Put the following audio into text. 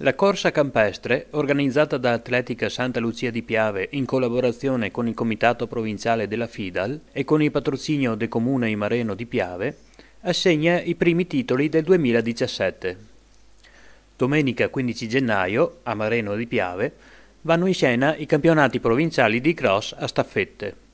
La corsa campestre, organizzata da Atletica Santa Lucia di Piave in collaborazione con il Comitato Provinciale della FIDAL e con il patrocinio del Comune Imareno di Piave, assegna i primi titoli del 2017. Domenica 15 gennaio, a Mareno di Piave, vanno in scena i campionati provinciali di cross a staffette.